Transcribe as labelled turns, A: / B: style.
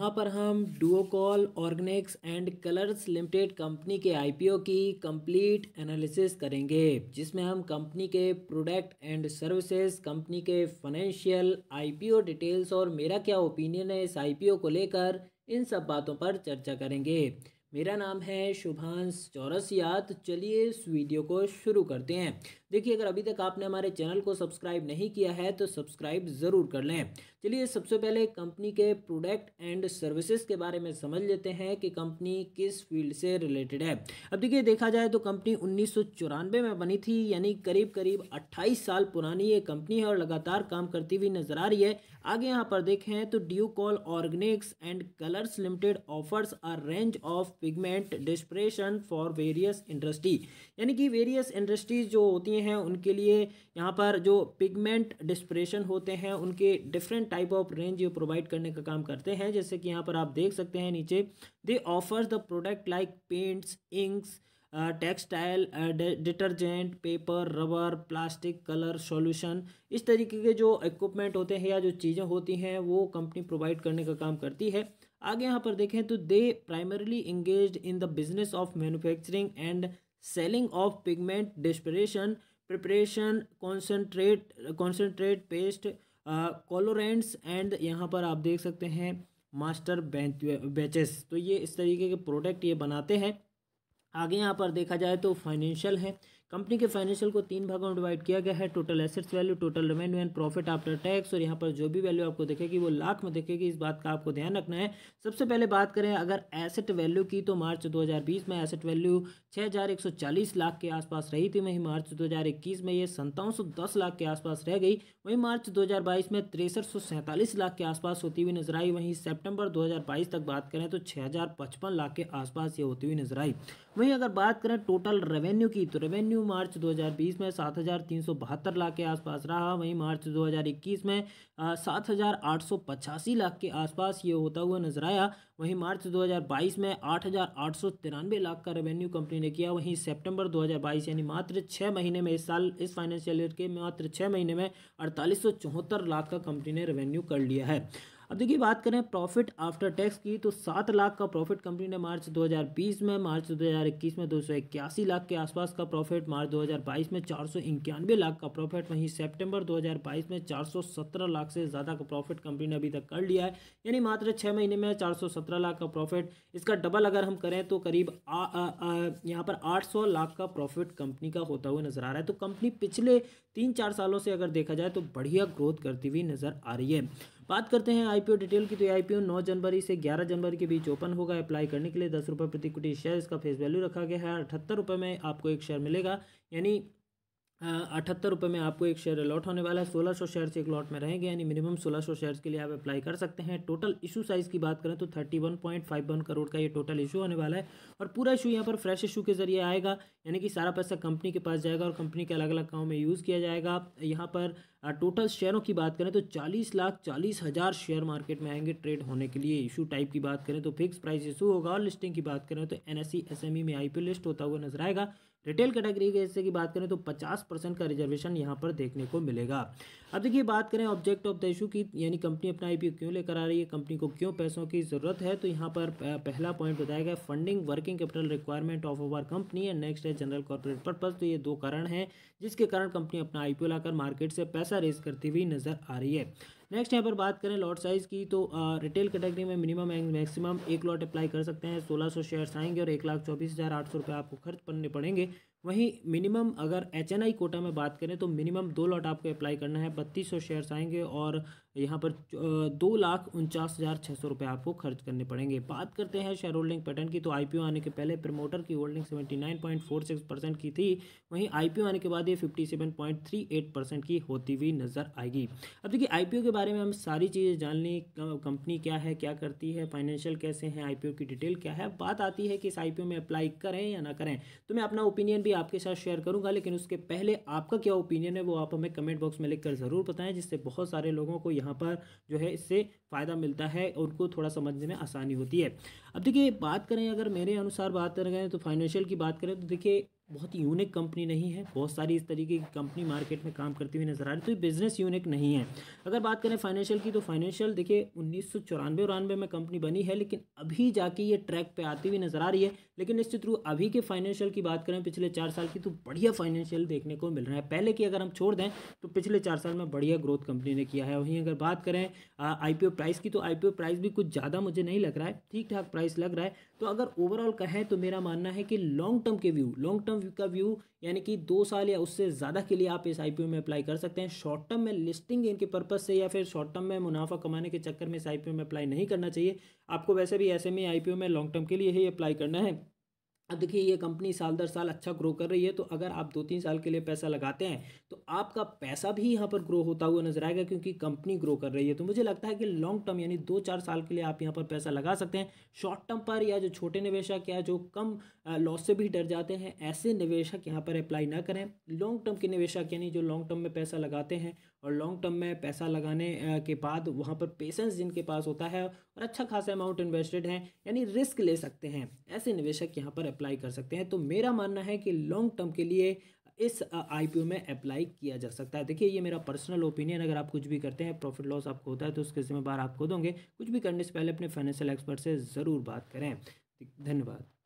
A: यहाँ पर हम Ducol organics and colours limited company के आईपीओ की कंप्लीट एनालिसिस करेंगे जिसमें हम कंपनी के प्रोडक्ट एंड सर्विसेज कंपनी के फाइनेंशियल आईपीओ डिटेल्स और मेरा क्या ओपिनियन है इस आईपीओ को लेकर इन सब बातों पर चर्चा करेंगे मेरा नाम है शुभांश चौरसिया तो चलिए इस वीडियो को शुरू करते हैं देखिए अगर अभी तक आपने हमारे चैनल को सब्सक्राइब नहीं किया है तो सब्सक्राइब ज़रूर कर लें चलिए सबसे पहले कंपनी के प्रोडक्ट एंड सर्विसेज के बारे में समझ लेते हैं कि कंपनी किस फील्ड से रिलेटेड है अब देखिए देखा जाए तो कंपनी उन्नीस में बनी थी यानी करीब करीब अट्ठाईस साल पुरानी ये कंपनी है और लगातार काम करती हुई नजर आ रही है आगे यहाँ पर देखें तो Ducol organics and colours limited offers are range of pigment dispersion for various industry यानी कि वेरियस इंडस्ट्रीज जो होती हैं उनके लिए यहाँ पर जो पिगमेंट डिस्प्रेशन होते हैं उनके डिफरेंट टाइप ऑफ रेंज ये प्रोवाइड करने का काम करते हैं जैसे कि यहाँ पर आप देख सकते हैं नीचे they offer the product like paints inks textile detergent paper rubber plastic colour solution इस तरीके के जो इक्विपमेंट होते हैं या जो चीज़ें होती हैं वो कंपनी प्रोवाइड करने का काम करती है आगे यहाँ पर देखें तो they primarily engage in the business of manufacturing and selling of pigment dispersion preparation concentrate concentrate paste colourants and यहाँ पर आप देख सकते हैं मास्टर बैचेस तो ये इस तरीके के प्रोडक्ट ये बनाते हैं आगे यहाँ पर देखा जाए तो फाइनेंशियल है कंपनी के फाइनेंशियल को तीन भागों में डिवाइड किया गया है total assets value total revenue and profit after tax और यहाँ पर जो भी वैल्यू आपको देखेगी वो लाख में देखेगी इस बात का आपको ध्यान रखना है सबसे पहले बात करें अगर एसेट वैल्यू की तो मार्च 2020 में एसेट वैल्यू 6140 लाख के आसपास रही थी वहीं मार्च दो में ये संतावन लाख के आसपास रह गई वहीं मार्च दो में तिरसठ लाख के आसपास होती हुई नजर आई वहीं सेप्टेम्बर दो तक बात करें तो छः लाख के आसपास ये होती हुई नजर आई वहीं अगर बात करें टोटल रेवेन्यू की तो रेवेन्यू रेवेन्यू मार्च 2020 में सात लाख के आसपास रहा वहीं मार्च 2021 में सात लाख के आसपास ये होता हुआ नजर आया वहीं मार्च 2022 में आठ लाख का रेवेन्यू कंपनी ने किया वहीं सितंबर 2022 यानी मात्र छः महीने में इस साल इस फाइनेंशियल ईयर के मात्र छः महीने में अड़तालीस लाख का कंपनी ने रेवेन्यू कर लिया है अब देखिए बात करें प्रॉफिट आफ्टर टैक्स की तो सात लाख का प्रॉफिट कंपनी ने मार्च 2020 में मार्च 2021 में दो लाख के आसपास का प्रॉफिट मार्च 2022 में चार लाख का प्रॉफिट वहीं सेप्टेम्बर 2022 में सत्रह लाख से ज़्यादा का प्रॉफिट कंपनी ने अभी तक कर लिया है यानी मात्र छः महीने में चार लाख का प्रॉफिट इसका डबल अगर हम करें तो करीब यहाँ पर आठ लाख का प्रॉफिट कंपनी का होता हुआ नज़र आ रहा है तो कंपनी पिछले तीन चार सालों से अगर देखा जाए तो बढ़िया ग्रोथ करती हुई नज़र आ रही है बात करते हैं आईपीओ डिटेल की तो ये आईपीओ 9 जनवरी से 11 जनवरी के बीच ओपन होगा अप्लाई करने के लिए दस रुपये प्रति कुटी शेयर इसका फेस वैल्यू रखा गया है अठहत्तर रुपये में आपको एक शेयर मिलेगा यानी हाँ, अठहत्तर रुपये में आपको एक शेयर अलॉट होने वाला है सोलह सौ शेयर्स एक लॉट में रहेंगे यानी मिनिमम सोलह सौ शेयर्स के लिए आप अप्लाई कर सकते हैं टोटल इशू साइज़ की बात करें तो thirty one point five one crore का ये टोटल इशू होने वाला है और पूरा इशू यहाँ पर फ्रेश इशू के जरिए आएगा यानी कि सारा पैसा कंपनी के पास जाएगा और कंपनी के अलग अलग कामों में यूज़ किया जाएगा यहाँ पर टोटल शेयरों की बात करें तो चालीस लाख चालीस हज़ार शेयर मार्केट में आएंगे ट्रेड होने के लिए इशू टाइप की बात करें तो फिक्स प्राइस इशू होगा और लिस्टिंग की बात करें तो एन एस e, e में आई लिस्ट होता हुआ नजर आएगा रिटेल कैटेगरी के हिस्से की बात करें तो 50 परसेंट का रिजर्वेशन यहाँ पर देखने को मिलेगा अब देखिए बात करें ऑब्जेक्ट ऑफ द इशू की यानी कंपनी अपना आईपीओ क्यों लेकर आ रही है कंपनी को क्यों पैसों की ज़रूरत है तो यहाँ पर पहला पॉइंट बताया गया funding working capital requirement of our company and next है जनरल कॉर्पोरेट पर्पज तो ये दो कारण हैं जिसके कारण कंपनी अपना आईपीओ लाकर मार्केट से पैसा रेज करती हुई नजर आ रही है नेक्स्ट यहाँ पर बात करें लॉट साइज़ की तो रिटेल कैटेगरी में मिनिमम एंड मैक्सिमम एक लॉट अप्लाई कर सकते हैं सोलह सौ शेयर्स आएंगे और एक लाख चौबीस हज़ार आठ सौ रुपये आपको खर्च करने पड़ेंगे वहीं मिनिमम अगर एच एन आई कोटा में बात करें तो मिनिमम दो लॉट आपको अप्लाई करना है बत्तीस सौ शेयर्स आएंगे और यहाँ पर दो लाख उनचास हज़ार छः सौ रुपये आपको खर्च करने पड़ेंगे बात करते हैं शेयर होल्डिंग पैटर्न की तो आईपीओ आने के पहले प्रमोटर की holding seventy nine point four six percent की थी वहीं आईपीओ आने के बाद ये fifty seven point three eight percent की होती हुई नज़र आएगी अब देखिए आईपीओ के बारे में हम सारी चीज़ें जान ली कंपनी क्या है क्या करती है फाइनेंशियल कैसे हैं ओ की डिटेल क्या है बात आती है कि इस ओ में अप्लाई करें या ना करें तो मैं अपना ओपिनियन भी ही आपके साथ शेयर करूंगा लेकिन उसके पहले आपका क्या ओपिनियन है वो आप हमें कमेंट बॉक्स में लिखकर ज़रूर बताएं जिससे बहुत सारे लोगों को यहाँ पर जो है इससे फ़ायदा मिलता है और उनको थोड़ा समझने में आसानी होती है अब देखिए बात करें अगर मेरे अनुसार बात करें तो फाइनेंशियल की बात करें तो देखिए बहुत ही यूनिक कंपनी नहीं है बहुत सारी इस तरीके की कंपनी मार्केट में काम करती हुई नजर आ रही है तो ये बिज़नेस यूनिक नहीं है अगर बात करें फाइनेंशियल की तो फाइनेंशियल देखिए उन्नीस सौ चौरानवे में कंपनी बनी है लेकिन अभी जाके ये ट्रैक पे आती हुई नजर आ रही है लेकिन निश्चित रूप अभी के फाइनेंशियल की बात करें पिछले चार साल की तो बढ़िया फाइनेंशियल देखने को मिल रहा है पहले की अगर हम छोड़ दें तो पिछले चार साल में बढ़िया ग्रोथ कंपनी ने किया है वहीं अगर बात करें आई प्राइस की तो आई प्राइस भी कुछ ज़्यादा मुझे नहीं लग रहा है ठीक ठाक प्राइस लग रहा है तो अगर ओवरऑल कहें तो मेरा मानना है कि लॉन्ग टर्म के व्यू लॉन्ग टर्म का व्यू यानी कि दो साल या उससे ज़्यादा के लिए आप इस आईपीओ में अप्लाई कर सकते हैं शॉर्ट टर्म में लिस्टिंग इनके पर्पज़ से या फिर शॉर्ट टर्म में मुनाफा कमाने के चक्कर में इस आईपीओ में अप्लाई नहीं करना चाहिए आपको वैसे भी ऐसे में आई में लॉन्ग टर्म के लिए ही अप्लाई करना है अब देखिए ये कंपनी साल दर साल अच्छा ग्रो कर रही है तो अगर आप दो तीन साल के लिए पैसा लगाते हैं तो आपका पैसा भी यहाँ पर ग्रो होता हुआ नजर आएगा क्योंकि कंपनी ग्रो कर रही है तो मुझे लगता है कि लॉन्ग टर्म यानी दो चार साल के लिए आप यहाँ पर पैसा लगा सकते हैं शॉर्ट टर्म पर या जो छोटे निवेशक या जो कम लॉस से भी डर जाते हैं ऐसे निवेशक यहाँ पर अप्लाई ना करें लॉन्ग टर्म के निवेशक यानी जो लॉन्ग टर्म में पैसा लगाते हैं और लॉन्ग टर्म में पैसा लगाने के बाद वहाँ पर पेशेंस जिनके पास होता है और अच्छा खासा अमाउंट इन्वेस्टेड है यानी रिस्क ले सकते हैं ऐसे निवेशक यहाँ पर अप्लाई कर सकते हैं तो मेरा मानना है कि लॉन्ग टर्म के लिए इस आईपीओ में अप्लाई किया जा सकता है देखिए ये मेरा पर्सनल ओपिनियन अगर आप कुछ भी करते हैं प्रॉफिट लॉस आपको होता है तो उसके आप आपको दोगे कुछ भी करने से पहले अपने फाइनेंशियल एक्सपर्ट से ज़रूर बात करें धन्यवाद